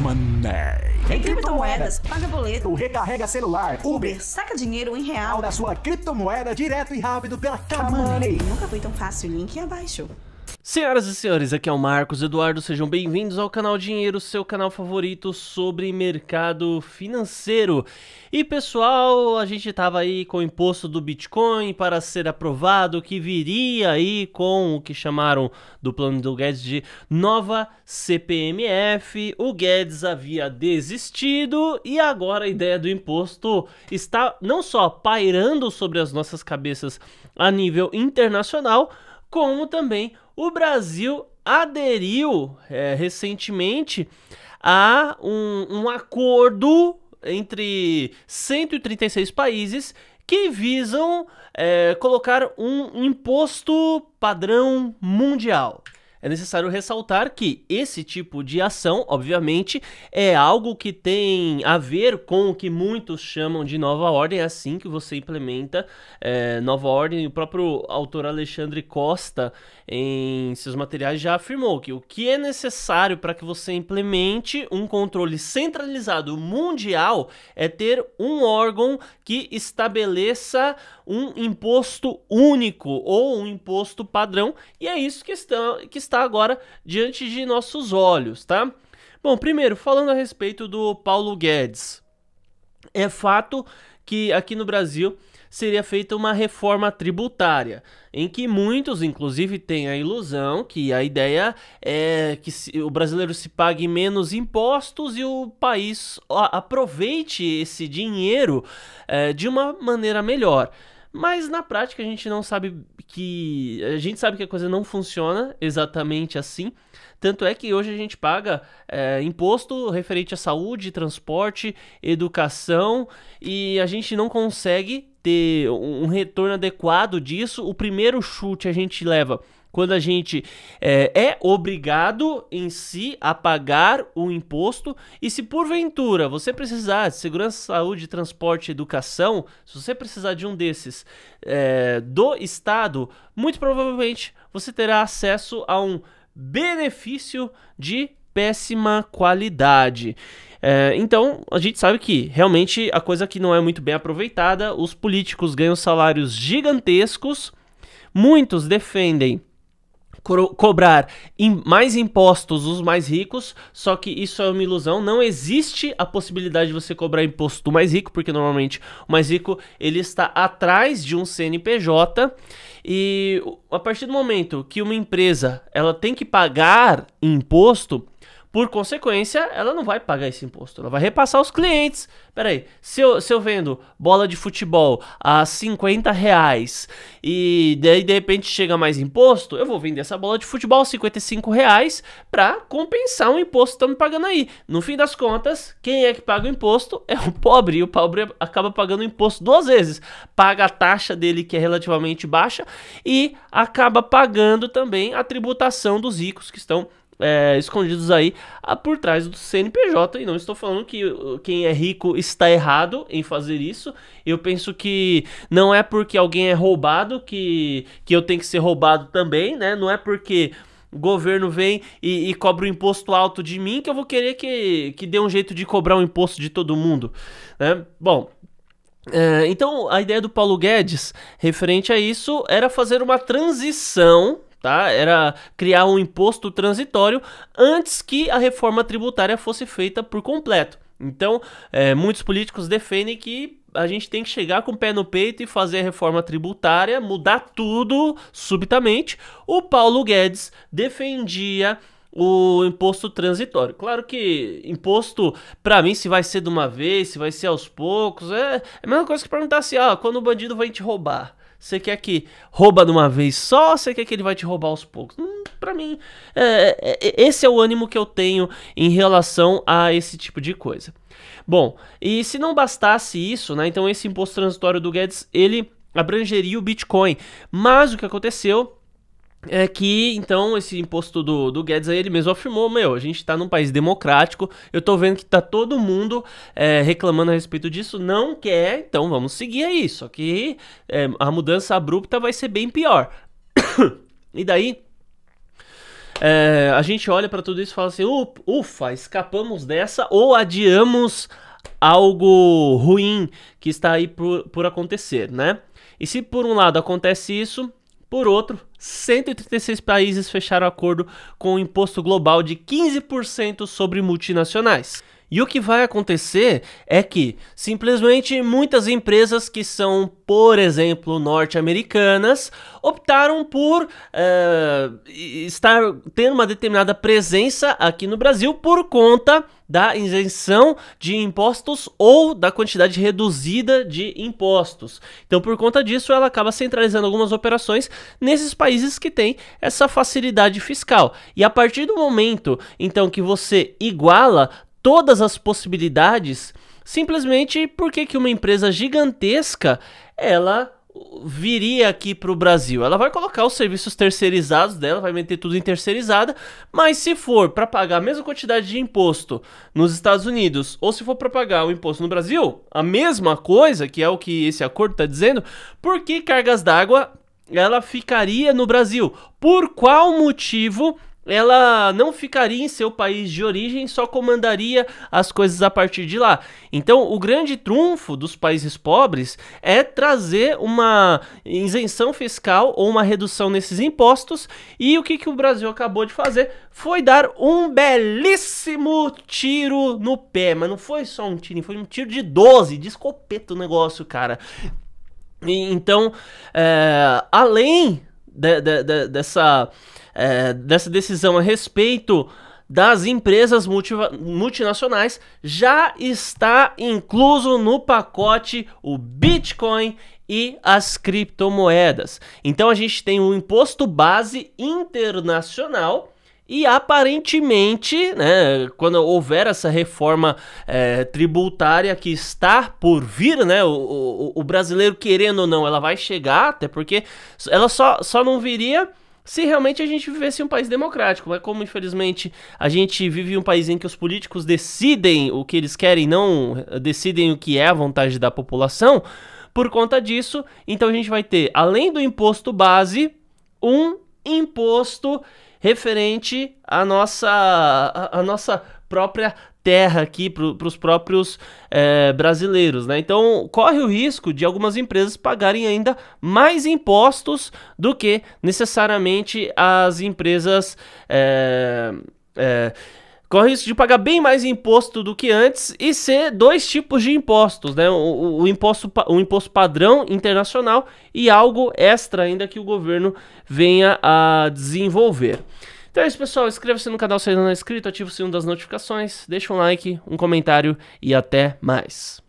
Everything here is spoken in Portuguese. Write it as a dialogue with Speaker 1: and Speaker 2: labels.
Speaker 1: Money. Tem criptomoedas, paga boleto, recarrega celular, Uber, saca dinheiro em real da sua criptomoeda direto e rápido pela Camoney. Nunca foi tão fácil, link abaixo. Senhoras e senhores, aqui é o Marcos Eduardo, sejam bem-vindos ao canal Dinheiro, seu canal favorito sobre mercado financeiro. E pessoal, a gente estava aí com o imposto do Bitcoin para ser aprovado, que viria aí com o que chamaram do plano do Guedes de nova CPMF. O Guedes havia desistido e agora a ideia do imposto está não só pairando sobre as nossas cabeças a nível internacional, como também o Brasil aderiu é, recentemente a um, um acordo entre 136 países que visam é, colocar um imposto padrão mundial é necessário ressaltar que esse tipo de ação, obviamente, é algo que tem a ver com o que muitos chamam de nova ordem, é assim que você implementa é, nova ordem. O próprio autor Alexandre Costa, em seus materiais, já afirmou que o que é necessário para que você implemente um controle centralizado mundial é ter um órgão que estabeleça um imposto único ou um imposto padrão, e é isso que está, que está está agora diante de nossos olhos, tá? Bom, primeiro, falando a respeito do Paulo Guedes, é fato que aqui no Brasil seria feita uma reforma tributária, em que muitos, inclusive, têm a ilusão que a ideia é que o brasileiro se pague menos impostos e o país aproveite esse dinheiro é, de uma maneira melhor. Mas na prática a gente não sabe que. A gente sabe que a coisa não funciona exatamente assim. Tanto é que hoje a gente paga é, imposto referente à saúde, transporte, educação e a gente não consegue ter um retorno adequado disso. O primeiro chute a gente leva quando a gente é, é, obrigado em si a pagar o imposto e se porventura você precisar de segurança, saúde, transporte, educação, se você precisar de um desses é, do Estado, muito provavelmente você terá acesso a um benefício de péssima qualidade. É, então, a gente sabe que realmente a coisa que não é muito bem aproveitada, os políticos ganham salários gigantescos, muitos defendem cobrar mais impostos os mais ricos, só que isso é uma ilusão. Não existe a possibilidade de você cobrar imposto do mais rico, porque normalmente o mais rico ele está atrás de um CNPJ e a partir do momento que uma empresa ela tem que pagar imposto, por consequência, ela não vai pagar esse imposto, ela vai repassar aos clientes. Peraí, se eu, se eu vendo bola de futebol a 50 reais e daí de repente chega mais imposto, eu vou vender essa bola de futebol a 55 reais para compensar o imposto que estão tá me pagando aí. No fim das contas, quem é que paga o imposto é o pobre e o pobre acaba pagando o imposto duas vezes. Paga a taxa dele que é relativamente baixa e acaba pagando também a tributação dos ricos que estão é, escondidos aí a, ah, por trás do CNPJ. E não estou falando que uh, quem é rico está errado em fazer isso. Eu penso que não é porque alguém é roubado que, que eu tenho que ser roubado também, né? Não é porque o governo vem e, e, cobra um imposto alto de mim que eu vou querer que, que dê um jeito de cobrar o um imposto de todo mundo. Né? Bom. É, então a ideia do Paulo Guedes referente a isso era fazer uma transição tá? Era criar um imposto transitório antes que a reforma tributária fosse feita por completo. Então, é, muitos políticos defendem que a gente tem que chegar com o pé no peito e fazer a reforma tributária, mudar tudo subitamente. O Paulo Guedes defendia o imposto transitório. Claro que imposto, para mim, se vai ser de uma vez, se vai ser aos poucos, é, é a mesma coisa que perguntar assim, ah, quando o bandido vai te roubar? Você quer que rouba de uma vez só ou você quer que ele vai te roubar aos poucos? Hum, pra mim, é, é, é, esse é o ânimo que eu tenho em relação a esse tipo de coisa. Bom, e se não bastasse isso, né? Então esse imposto transitório do Guedes, ele abrangeria o Bitcoin. Mas o que aconteceu é que, então, esse imposto do, do Guedes aí, ele mesmo afirmou, meu, a gente tá num país democrático, eu tô vendo que tá todo mundo é, reclamando a respeito disso, não quer, então vamos seguir aí, só que é, a mudança abrupta vai ser bem pior. e daí, é, a gente olha para tudo isso e fala assim, ufa, escapamos dessa ou adiamos algo ruim que está aí por, por acontecer, né? E se por um lado acontece isso por outro, 136 países fecharam acordo com um imposto global de 15% sobre multinacionais. E o que vai acontecer é que simplesmente muitas empresas que são, por exemplo, norte-americanas, optaram por uh, estar tendo uma determinada presença aqui no Brasil por conta da isenção de impostos ou da quantidade reduzida de impostos. Então, por conta disso, ela acaba centralizando algumas operações nesses países que têm essa facilidade fiscal. E a partir do momento, então, que você iguala todas as possibilidades simplesmente porque que uma empresa gigantesca ela viria aqui para o Brasil. Ela vai colocar os serviços terceirizados dela, vai meter tudo em terceirizada, mas se for para pagar a mesma quantidade de imposto nos Estados Unidos ou se for para pagar o imposto no Brasil, a mesma coisa, que é o que esse acordo está dizendo, por que cargas d'água ela ficaria no Brasil? Por qual motivo ela não ficaria em seu país de origem, só comandaria as coisas a partir de lá. Então, o grande trunfo dos países pobres é trazer uma isenção fiscal ou uma redução nesses impostos. E o que, que o Brasil acabou de fazer foi dar um belíssimo tiro no pé. Mas não foi só um tiro, foi um tiro de 12, de escopeta o negócio, cara. E, então, é, além de, de, dessa, é, dessa decisão a respeito das empresas multi, multinacionais já está incluso no pacote o Bitcoin e as criptomoedas. Então a gente tem um imposto base internacional e aparentemente, né, quando houver essa reforma é, tributária que está por vir, né, o, o, o, brasileiro querendo ou não, ela vai chegar, até porque ela só, só não viria se realmente a gente vivesse um país democrático. Mas é como infelizmente a gente vive um país em que os políticos decidem o que eles querem, não decidem o que é a vontade da população, por conta disso, então a gente vai ter, além do imposto base, um imposto referente à nossa, à, nossa própria terra aqui para os próprios é, brasileiros, né? Então corre o risco de algumas empresas pagarem ainda mais impostos do que necessariamente as empresas é, é, corre o risco de pagar bem mais imposto do que antes e ser dois tipos de impostos, né? O, o, o, imposto, o imposto padrão internacional e algo extra ainda que o governo venha a desenvolver. Então é isso, pessoal. Inscreva-se no canal se ainda não é inscrito, ativa o sino das notificações, deixa um like, um comentário e até mais.